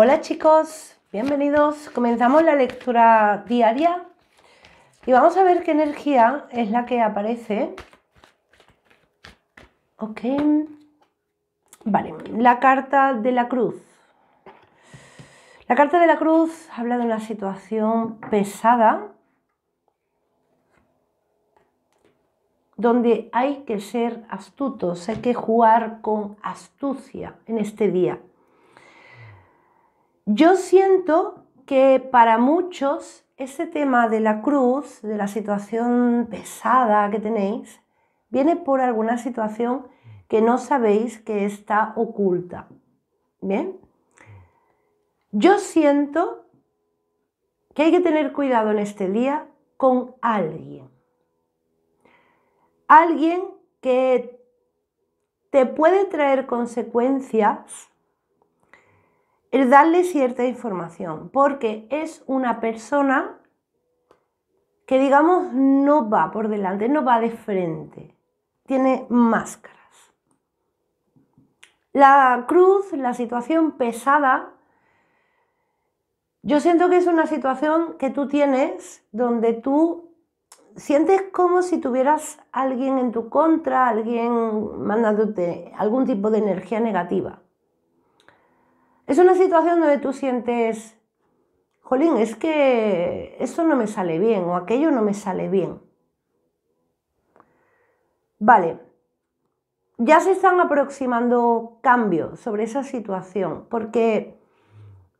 Hola chicos, bienvenidos. Comenzamos la lectura diaria y vamos a ver qué energía es la que aparece. Ok. Vale, la carta de la cruz. La carta de la cruz habla de una situación pesada donde hay que ser astutos, hay que jugar con astucia en este día. Yo siento que para muchos ese tema de la cruz, de la situación pesada que tenéis, viene por alguna situación que no sabéis que está oculta. ¿Bien? Yo siento que hay que tener cuidado en este día con alguien. Alguien que te puede traer consecuencias el darle cierta información, porque es una persona que digamos no va por delante, no va de frente, tiene máscaras. La cruz, la situación pesada, yo siento que es una situación que tú tienes donde tú sientes como si tuvieras alguien en tu contra, alguien mandándote algún tipo de energía negativa. Es una situación donde tú sientes, jolín, es que eso no me sale bien o aquello no me sale bien. Vale, ya se están aproximando cambios sobre esa situación, porque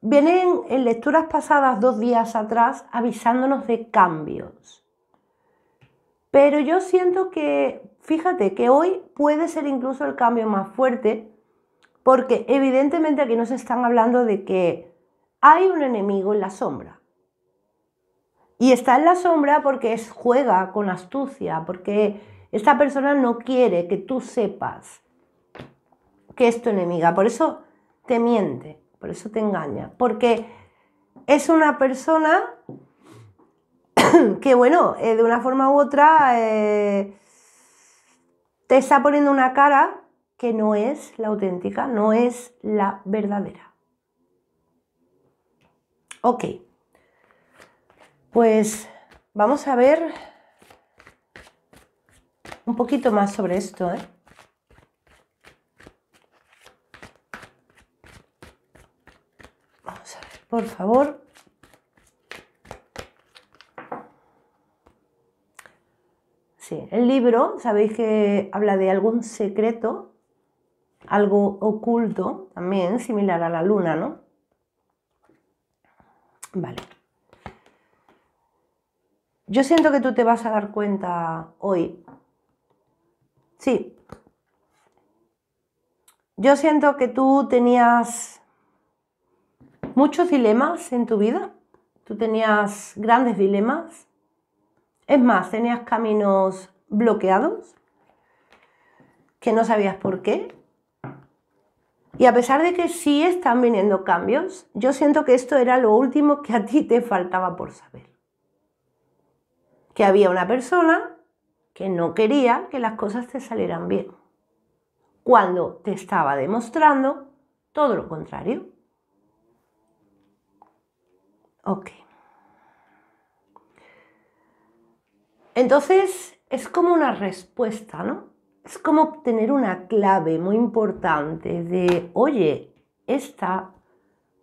vienen en lecturas pasadas dos días atrás avisándonos de cambios. Pero yo siento que, fíjate, que hoy puede ser incluso el cambio más fuerte porque evidentemente aquí nos están hablando de que hay un enemigo en la sombra. Y está en la sombra porque es, juega con astucia, porque esta persona no quiere que tú sepas que es tu enemiga. Por eso te miente, por eso te engaña. Porque es una persona que, bueno, eh, de una forma u otra eh, te está poniendo una cara que no es la auténtica, no es la verdadera. Ok, pues vamos a ver un poquito más sobre esto. ¿eh? Vamos a ver, por favor. Sí, el libro, sabéis que habla de algún secreto algo oculto también, similar a la luna, ¿no? Vale. Yo siento que tú te vas a dar cuenta hoy. Sí. Yo siento que tú tenías muchos dilemas en tu vida. Tú tenías grandes dilemas. Es más, tenías caminos bloqueados que no sabías por qué. Y a pesar de que sí están viniendo cambios, yo siento que esto era lo último que a ti te faltaba por saber. Que había una persona que no quería que las cosas te salieran bien, cuando te estaba demostrando todo lo contrario. Ok. Entonces, es como una respuesta, ¿no? es como obtener una clave muy importante de, oye, esta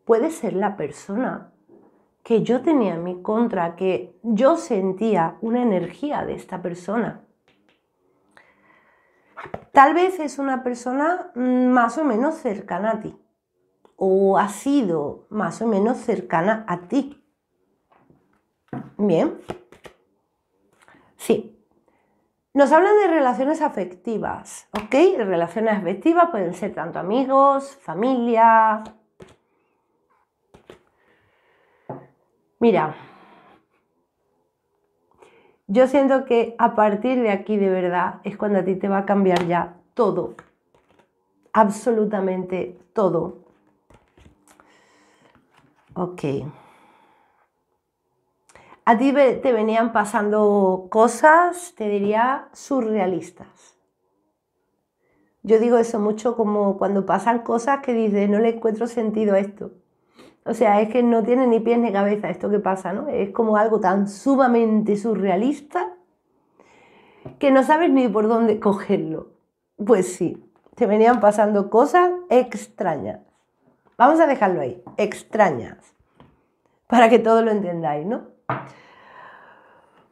puede ser la persona que yo tenía en mi contra, que yo sentía una energía de esta persona. Tal vez es una persona más o menos cercana a ti, o ha sido más o menos cercana a ti. Bien. Sí, nos hablan de relaciones afectivas, ¿ok? Relaciones afectivas pueden ser tanto amigos, familia. Mira, yo siento que a partir de aquí de verdad es cuando a ti te va a cambiar ya todo, absolutamente todo. Ok a ti te venían pasando cosas, te diría, surrealistas. Yo digo eso mucho como cuando pasan cosas que dices, no le encuentro sentido a esto. O sea, es que no tiene ni pies ni cabeza esto que pasa, ¿no? Es como algo tan sumamente surrealista que no sabes ni por dónde cogerlo. Pues sí, te venían pasando cosas extrañas. Vamos a dejarlo ahí, extrañas, para que todo lo entendáis, ¿no?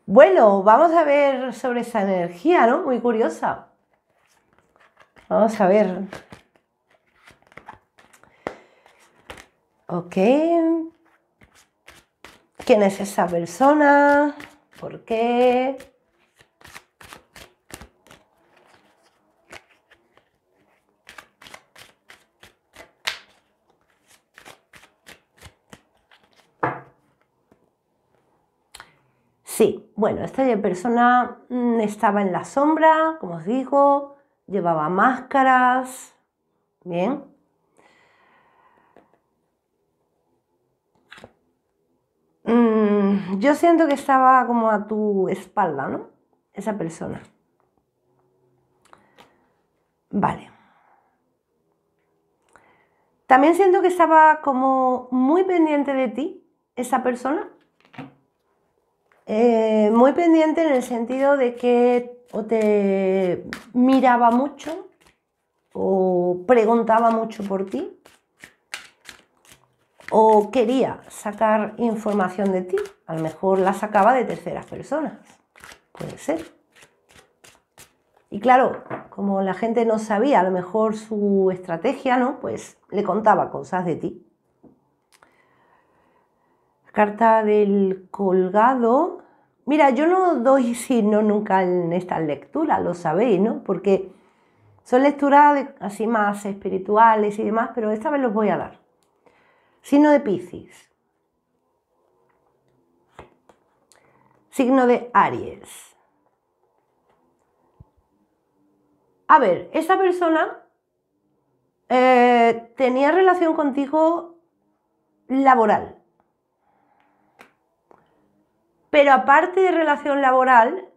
Bueno, vamos a ver sobre esa energía, ¿no? Muy curiosa. Vamos a ver. Ok. ¿Quién es esa persona? ¿Por qué? Sí, bueno, esta persona mm, estaba en la sombra, como os digo, llevaba máscaras, bien. Mm, yo siento que estaba como a tu espalda, ¿no? Esa persona. Vale. También siento que estaba como muy pendiente de ti, esa persona. Eh, muy pendiente en el sentido de que o te miraba mucho o preguntaba mucho por ti o quería sacar información de ti. A lo mejor la sacaba de terceras personas. Puede ser. Y claro, como la gente no sabía a lo mejor su estrategia, ¿no? Pues le contaba cosas de ti. Carta del colgado. Mira, yo no doy signo nunca en estas lecturas, lo sabéis, ¿no? Porque son lecturas así más espirituales y demás, pero esta vez los voy a dar. Signo de Piscis. Signo de Aries. A ver, esa persona eh, tenía relación contigo laboral. Pero aparte de relación laboral,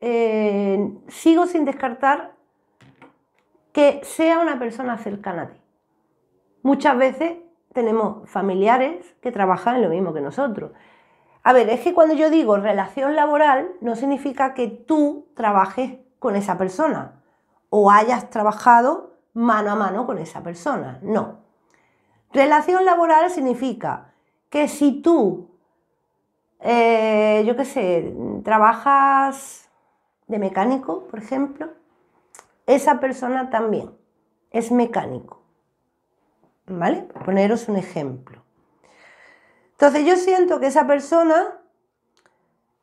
eh, sigo sin descartar que sea una persona cercana a ti. Muchas veces tenemos familiares que trabajan en lo mismo que nosotros. A ver, es que cuando yo digo relación laboral, no significa que tú trabajes con esa persona o hayas trabajado mano a mano con esa persona, no. Relación laboral significa que si tú eh, yo qué sé, trabajas de mecánico, por ejemplo, esa persona también es mecánico. ¿Vale? poneros un ejemplo. Entonces yo siento que esa persona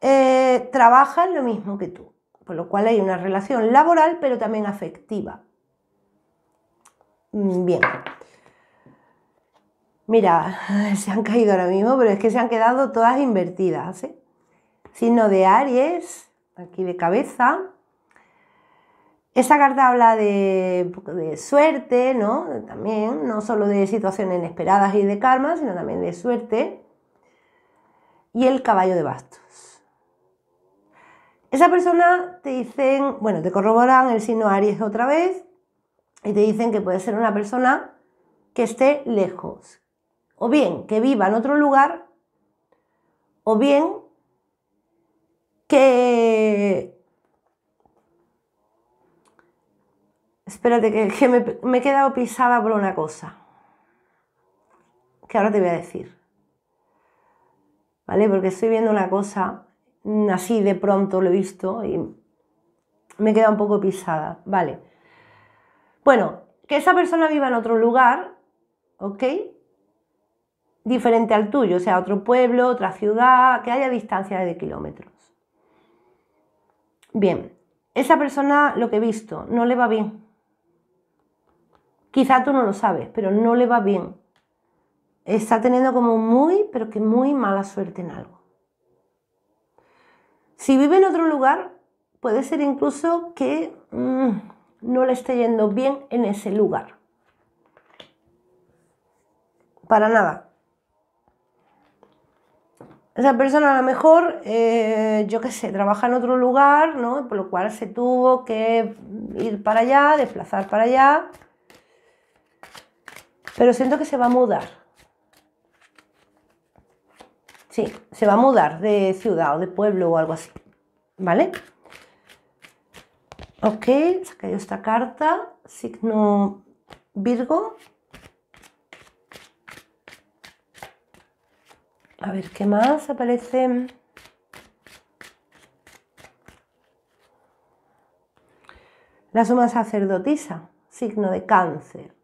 eh, trabaja lo mismo que tú, por lo cual hay una relación laboral, pero también afectiva. Mm, bien. Mira, se han caído ahora mismo, pero es que se han quedado todas invertidas. ¿eh? Signo de Aries, aquí de cabeza. Esa carta habla de, suerte, ¿no? También, no solo de situaciones inesperadas y de calma, sino también de suerte. Y el caballo de bastos. Esa persona te dicen, bueno, te corroboran el signo Aries otra vez y te dicen que puede ser una persona que esté lejos, o bien que viva en otro lugar, o bien que... Espérate, que, me, me, he quedado pisada por una cosa, que ahora te voy a decir. ¿Vale? Porque estoy viendo una cosa, mm, así de pronto lo he visto y me he quedado un poco pisada. Vale. Bueno, que esa persona viva en otro lugar, ¿ok? diferente al tuyo, o sea otro pueblo, otra ciudad, que haya distancia de kilómetros. Bien, esa persona lo que he visto no le va bien. Quizá tú no lo sabes, pero no le va bien. Está teniendo como muy, pero que muy mala suerte en algo. Si vive en otro lugar, puede ser incluso que mm, no le esté yendo bien en ese lugar. Para nada. Esa persona a lo mejor, eh, yo qué sé, trabaja en otro lugar, ¿no? Por lo cual se tuvo que ir para allá, desplazar para allá. Pero siento que se va a mudar. Sí, se va a mudar de ciudad o de pueblo o algo así. ¿Vale? Ok, se esta carta. Signo Virgo. A ver, ¿qué más aparece? La suma sacerdotisa, signo de cáncer.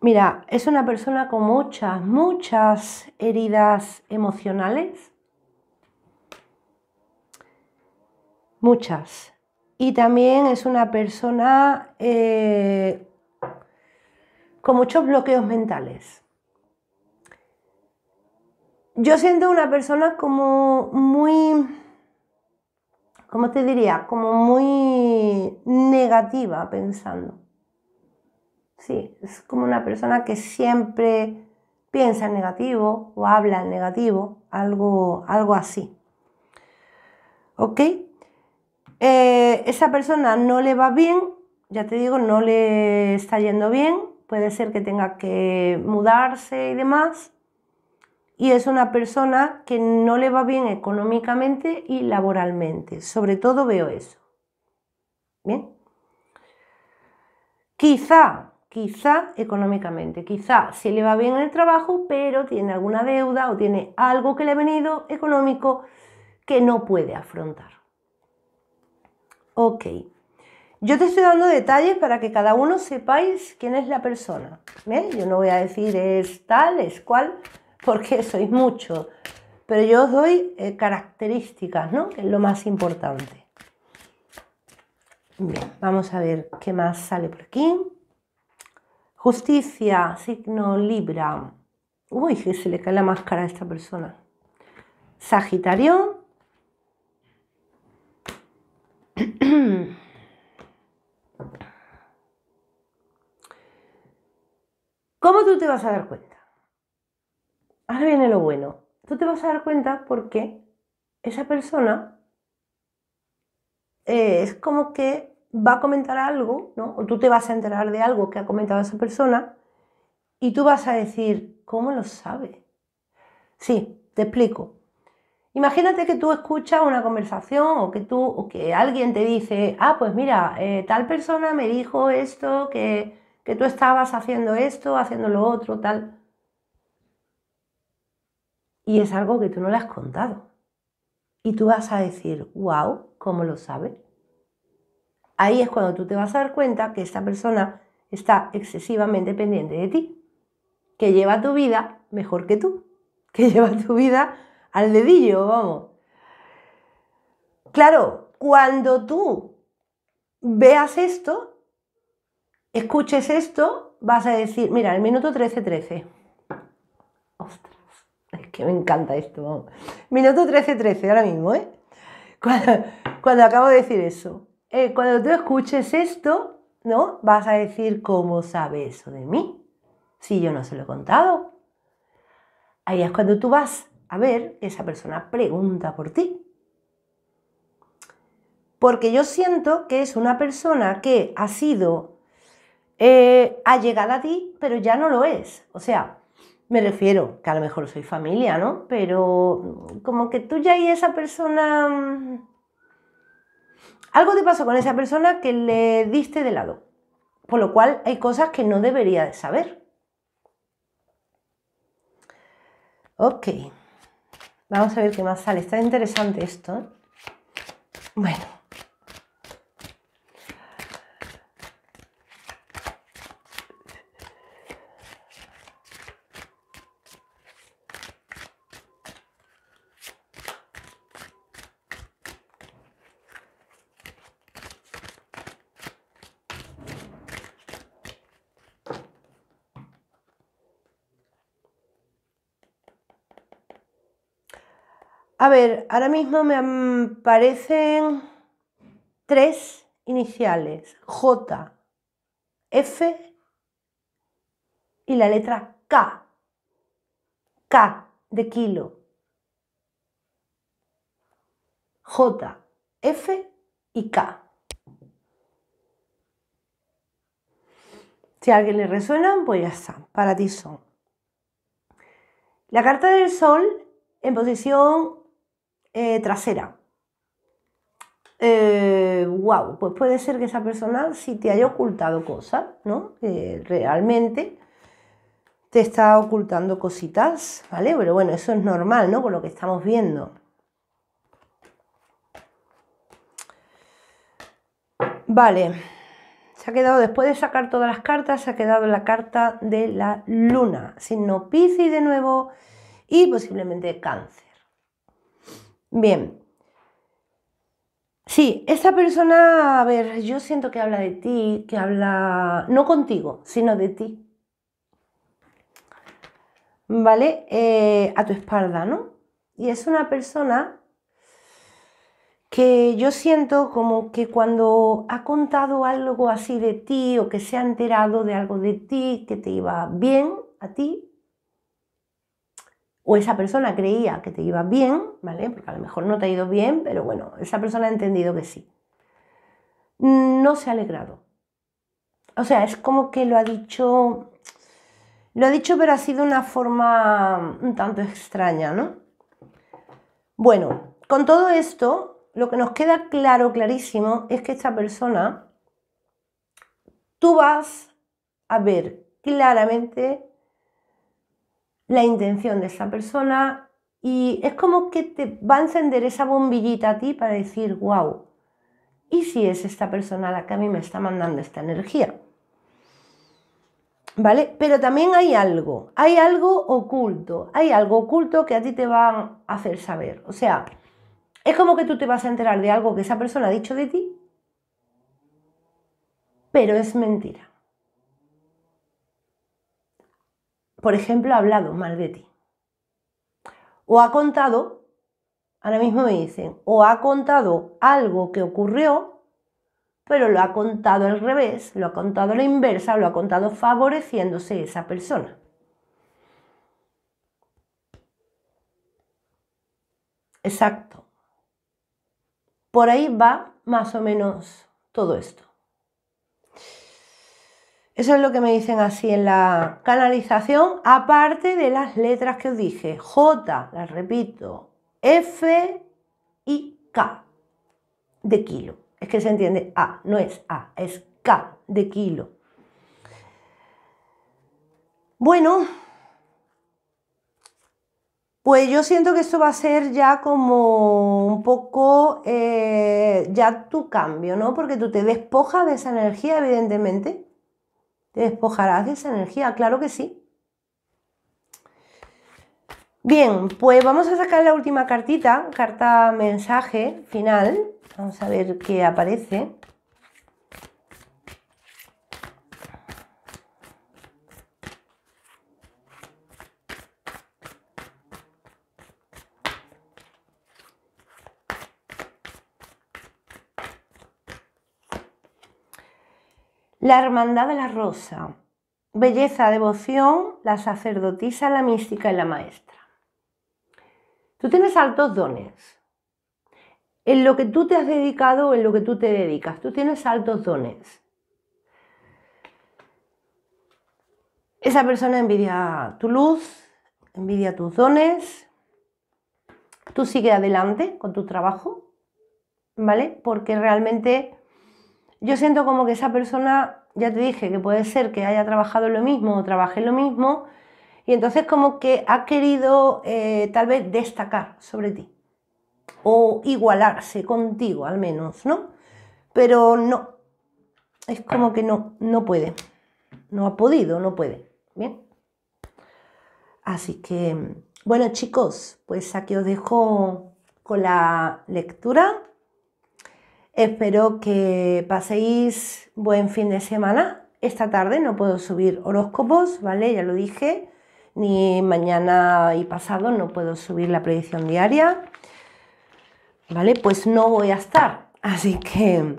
Mira, es una persona con muchas, muchas heridas emocionales. Muchas. Y también es una persona eh, con muchos bloqueos mentales yo siento una persona como muy, ¿cómo te diría? Como muy negativa pensando. Sí, es como una persona que siempre piensa en negativo o habla en negativo, algo, algo así. ¿Ok? Eh, esa persona no le va bien, ya te digo, no le está yendo bien, puede ser que tenga que mudarse y demás, y es una persona que no le va bien económicamente y laboralmente. Sobre todo veo eso. Bien. Quizá, quizá económicamente, quizá se le va bien en el trabajo, pero tiene alguna deuda o tiene algo que le ha venido económico que no puede afrontar. Ok. Yo te estoy dando detalles para que cada uno sepáis quién es la persona. ¿Bien? Yo no voy a decir es tal, es cual, porque sois muchos, pero yo os doy eh, características, ¿no? Que es lo más importante. Bien, vamos a ver qué más sale por aquí. Justicia, signo Libra. Uy, que se le cae la máscara a esta persona. Sagitario. ¿Cómo tú te vas a dar cuenta? Ahora viene lo bueno. Tú te vas a dar cuenta porque esa persona eh, es como que va a comentar algo, ¿no? O tú te vas a enterar de algo que ha comentado esa persona y tú vas a decir, ¿cómo lo sabe? Sí, te explico. Imagínate que tú escuchas una conversación o que tú que alguien te dice, ah, pues mira, eh, tal persona me dijo esto, que, que tú estabas haciendo esto, haciendo lo otro, tal y es algo que tú no le has contado. Y tú vas a decir, wow, ¿cómo lo sabe? Ahí es cuando tú te vas a dar cuenta que esta persona está excesivamente pendiente de ti, que lleva tu vida mejor que tú, que lleva tu vida al dedillo, vamos. Claro, cuando tú veas esto, escuches esto, vas a decir, mira, el minuto 13-13. Ostras me encanta esto, Minuto 13.13, 13, ahora mismo, ¿eh? Cuando, acabo de decir eso. Eh, cuando tú escuches esto, ¿no? Vas a decir, ¿cómo sabe eso de mí? Si yo no se lo he contado. Ahí es cuando tú vas a ver, esa persona pregunta por ti. Porque yo siento que es una persona que ha sido eh, llegado a ti, pero ya no lo es. O sea, me refiero, que a lo mejor soy familia, ¿no? Pero mm, como que tú ya y esa persona... Mm, algo te pasó con esa persona que le diste de lado. Por lo cual hay cosas que no debería saber. Ok. Vamos a ver qué más sale. Está interesante esto. ¿eh? Bueno. A ver, ahora mismo me aparecen tres iniciales, J, F y la letra K. K de kilo. J, F y K. Si a alguien le resuenan, pues ya está, para ti son. La carta del sol en posición eh, trasera. wow, eh, pues puede ser que esa persona si te haya ocultado cosas, ¿no? realmente te está ocultando cositas, ¿vale? Pero bueno, eso es normal, ¿no? Con lo que estamos viendo. Vale, se ha quedado, después de sacar todas las cartas, se ha quedado la carta de la luna, signo Piscis de nuevo y posiblemente cáncer. Bien. Sí, esa persona, a ver, yo siento que habla de ti, que habla, no contigo, sino de ti. ¿Vale? Eh, a tu espalda, ¿no? Y es una persona que yo siento como que cuando ha contado algo así de ti o que se ha enterado de algo de ti que te iba bien a ti, o esa persona creía que te iba bien, ¿vale? Porque a lo mejor no te ha ido bien, pero bueno, esa persona ha entendido que sí. No se ha alegrado. O sea, es como que lo ha dicho, lo ha dicho, pero ha sido una forma un tanto extraña, ¿no? Bueno, con todo esto, lo que nos queda claro, clarísimo, es que esta persona, tú vas a ver claramente la intención de esa persona y es como que te va a encender esa bombillita a ti para decir, wow, ¿y si es esta persona la que a mí me está mandando esta energía? ¿Vale? Pero también hay algo, hay algo oculto, hay algo oculto que a ti te van a hacer saber. O sea, es como que tú te vas a enterar de algo que esa persona ha dicho de ti, pero es mentira. por ejemplo, ha hablado mal de ti. O ha contado, ahora mismo me dicen, o ha contado algo que ocurrió, pero lo ha contado al revés, lo ha contado a la inversa, lo ha contado favoreciéndose esa persona. Exacto. Por ahí va más o menos todo esto. Eso es lo que me dicen así en la canalización, aparte de las letras que os dije, J, las repito, F y K de kilo. Es que se entiende A, no es A, es K de kilo. Bueno, pues yo siento que esto va a ser ya como un poco eh, ya tu cambio, ¿no? Porque tú te despojas de esa energía, evidentemente. Te despojarás de esa energía, claro que sí. Bien, pues vamos a sacar la última cartita, carta mensaje final. Vamos a ver qué aparece. La Hermandad de la Rosa. Belleza, devoción, la sacerdotisa, la mística y la maestra. Tú tienes altos dones. En lo que tú te has dedicado o en lo que tú te dedicas, tú tienes altos dones. Esa persona envidia tu luz, envidia tus dones. Tú sigue adelante con tu trabajo, ¿vale? Porque realmente yo siento como que esa persona, ya te dije, que puede ser que haya trabajado lo mismo o trabajé lo mismo, y entonces como que ha querido eh, tal vez destacar sobre ti, o igualarse contigo al menos, ¿no? Pero no, es como que no, no puede, no ha podido, no puede, ¿bien? Así que, bueno chicos, pues aquí os dejo con la lectura Espero que paséis buen fin de semana. Esta tarde no puedo subir horóscopos, ¿vale? Ya lo dije. Ni mañana y pasado no puedo subir la predicción diaria. ¿Vale? Pues no voy a estar. Así que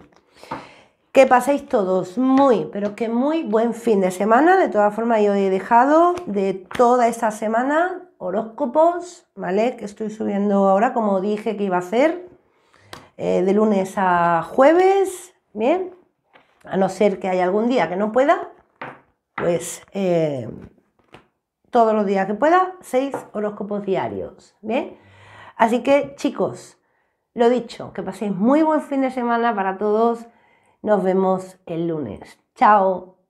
que paséis todos muy, pero que muy buen fin de semana. De todas formas, yo he dejado de toda esta semana horóscopos, ¿vale? Que estoy subiendo ahora, como dije que iba a hacer. Eh, de lunes a jueves, ¿bien? A no ser que haya algún día que no pueda, pues eh, todos los días que pueda, seis horóscopos diarios, ¿bien? Así que chicos, lo dicho, que paséis muy buen fin de semana para todos. Nos vemos el lunes. Chao.